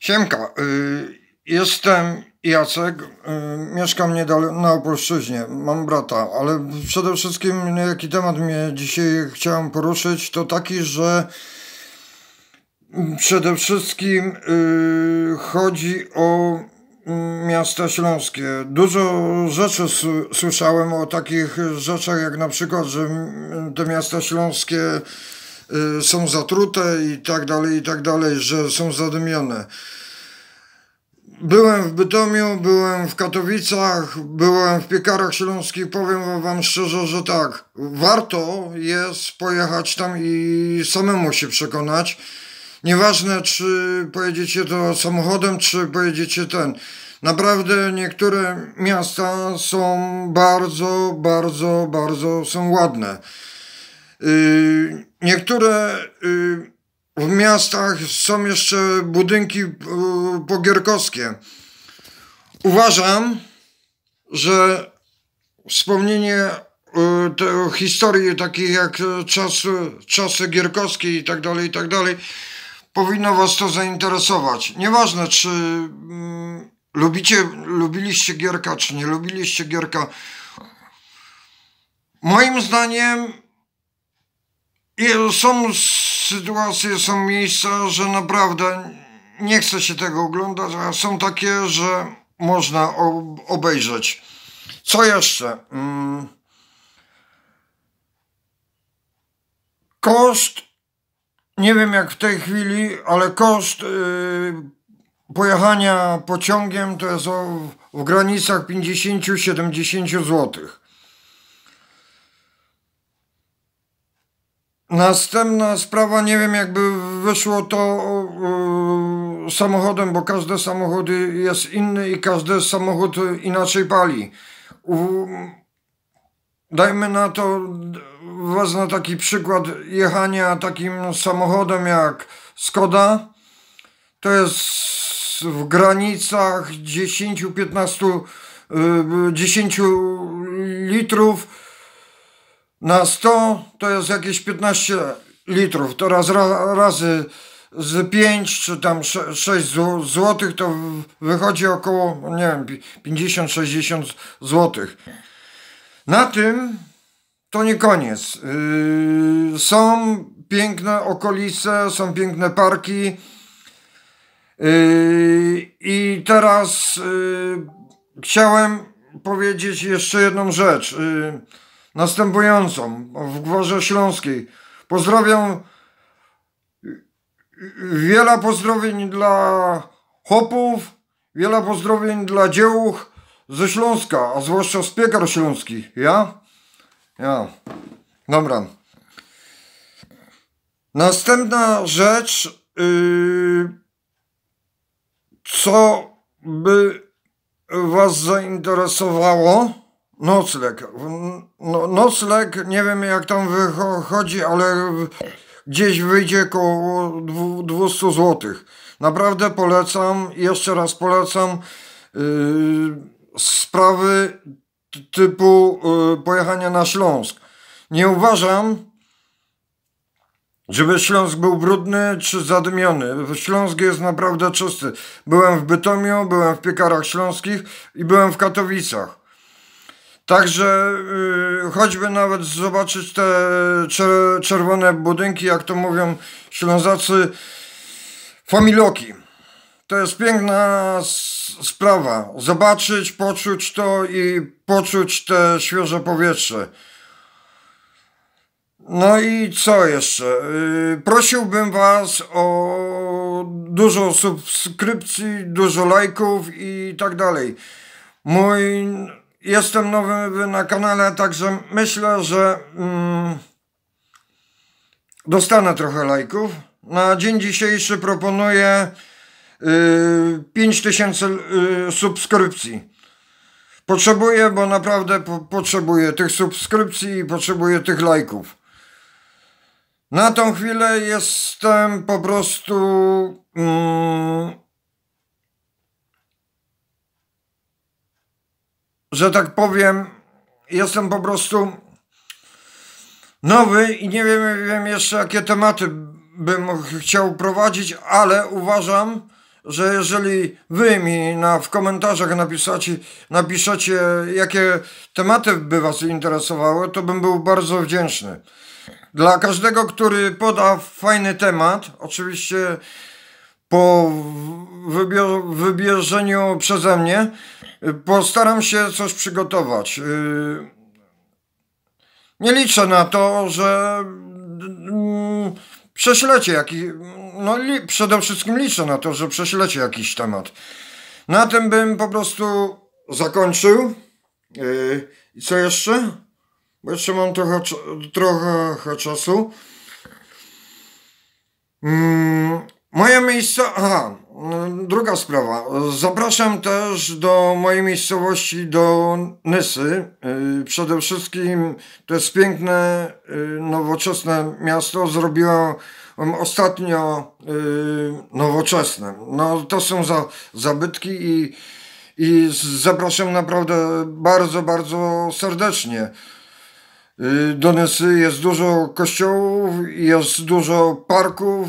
Siemka, y, jestem Jacek, y, mieszkam niedaleko na Opolszczyźnie, mam brata, ale przede wszystkim jaki temat mnie dzisiaj chciałem poruszyć, to taki, że przede wszystkim y, chodzi o miasta śląskie. Dużo rzeczy słyszałem o takich rzeczach, jak na przykład, że te miasta śląskie Y, są zatrute i tak dalej, i tak dalej, że są zadymione. Byłem w Bytomiu, byłem w Katowicach, byłem w Piekarach Śląskich. Powiem Wam szczerze, że tak. Warto jest pojechać tam i samemu się przekonać. Nieważne, czy pojedziecie to samochodem, czy pojedziecie ten. Naprawdę niektóre miasta są bardzo, bardzo, bardzo są ładne. Yy, Niektóre y, w miastach są jeszcze budynki y, pogierkowskie. Uważam, że wspomnienie y, te historii takich jak czasy, czasy gierkowskie i tak dalej, i tak dalej, powinno was to zainteresować. Nieważne, czy mm, lubicie, lubiliście Gierka, czy nie lubiliście Gierka. Moim zdaniem i są sytuacje, są miejsca, że naprawdę nie chce się tego oglądać, a są takie, że można obejrzeć. Co jeszcze? Mm. Koszt, nie wiem jak w tej chwili, ale koszt y, pojechania pociągiem to jest w granicach 50-70 złotych. Następna sprawa, nie wiem jakby wyszło to yy, samochodem, bo każdy samochód jest inny i każdy samochód inaczej pali. U, dajmy na to, na taki przykład jechania takim samochodem jak Skoda. To jest w granicach 10-15 yy, 10 litrów na 100 to jest jakieś 15 litrów. To raz, razy z 5 czy tam 6 złotych to wychodzi około, nie wiem, 50-60 złotych. Na tym to nie koniec. Yy, są piękne okolice, są piękne parki. Yy, I teraz yy, chciałem powiedzieć jeszcze jedną rzecz. Yy, następującą w Gwarze Śląskiej. Pozdrawiam wiele pozdrowień dla chopów, wiele pozdrowień dla dziełuch ze Śląska, a zwłaszcza z piekar śląskich. Ja? Ja. Dobra. Następna rzecz, yy, co by Was zainteresowało? Nocleg. No, nocleg, nie wiem jak tam wychodzi, ale gdzieś wyjdzie około 200 zł. Naprawdę polecam, jeszcze raz polecam yy, sprawy typu yy, pojechania na Śląsk. Nie uważam, żeby Śląsk był brudny czy zadymiony. Śląsk jest naprawdę czysty. Byłem w Bytomiu, byłem w Piekarach Śląskich i byłem w Katowicach. Także y, choćby nawet zobaczyć te czerwone budynki, jak to mówią Ślązacy, familoki. To jest piękna sprawa. Zobaczyć, poczuć to i poczuć te świeże powietrze. No i co jeszcze? Y, prosiłbym Was o dużo subskrypcji, dużo lajków i tak dalej. Mój Jestem nowy na kanale, także myślę, że mm, dostanę trochę lajków. Na dzień dzisiejszy proponuję y, 5000 y, subskrypcji. Potrzebuję, bo naprawdę po, potrzebuję tych subskrypcji i potrzebuję tych lajków. Na tą chwilę jestem po prostu. Mm, że tak powiem, jestem po prostu nowy i nie wiem, wiem jeszcze, jakie tematy bym chciał prowadzić, ale uważam, że jeżeli wy mi na, w komentarzach napisacie, napiszecie, jakie tematy by was interesowały, to bym był bardzo wdzięczny. Dla każdego, który poda fajny temat, oczywiście po wybior, wybierzeniu przeze mnie postaram się coś przygotować. Y, nie liczę na to, że mm, prześlecie jakiś... No przede wszystkim liczę na to, że prześlecie jakiś temat. Na tym bym po prostu zakończył. Y, I co jeszcze? Bo jeszcze mam trochę, trochę czasu. Mm, Moje miejsce. Aha, druga sprawa. Zapraszam też do mojej miejscowości, do Nysy. Y, przede wszystkim to jest piękne, y, nowoczesne miasto. Zrobiło ostatnio y, nowoczesne. No, to są za, zabytki i, i zapraszam naprawdę bardzo, bardzo serdecznie. Do Nysy jest dużo kościołów, jest dużo parków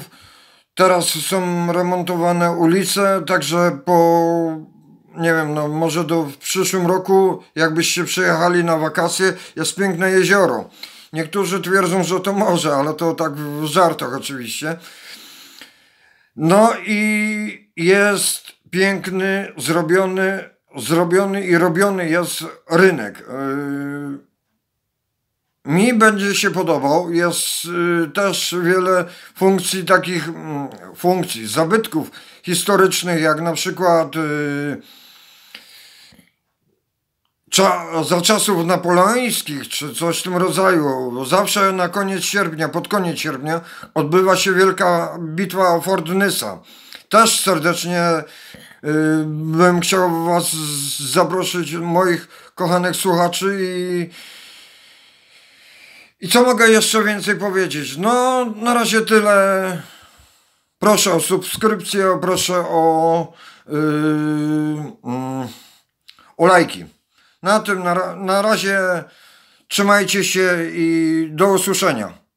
Teraz są remontowane ulice, także po nie wiem, no może do, w przyszłym roku, jakbyście przyjechali na wakacje, jest piękne jezioro. Niektórzy twierdzą, że to morze, ale to tak w żartach oczywiście. No i jest piękny, zrobiony, zrobiony i robiony jest rynek. Yy mi będzie się podobał, jest y, też wiele funkcji takich, mm, funkcji, zabytków historycznych, jak na przykład y, za czasów napoleońskich, czy coś w tym rodzaju. Zawsze na koniec sierpnia, pod koniec sierpnia odbywa się wielka bitwa o Fort Też serdecznie y, bym chciał was zaprosić, moich kochanych słuchaczy i i co mogę jeszcze więcej powiedzieć? No, na razie tyle. Proszę o subskrypcję, proszę o, yy, yy, o lajki. Na tym na, na razie trzymajcie się i do usłyszenia.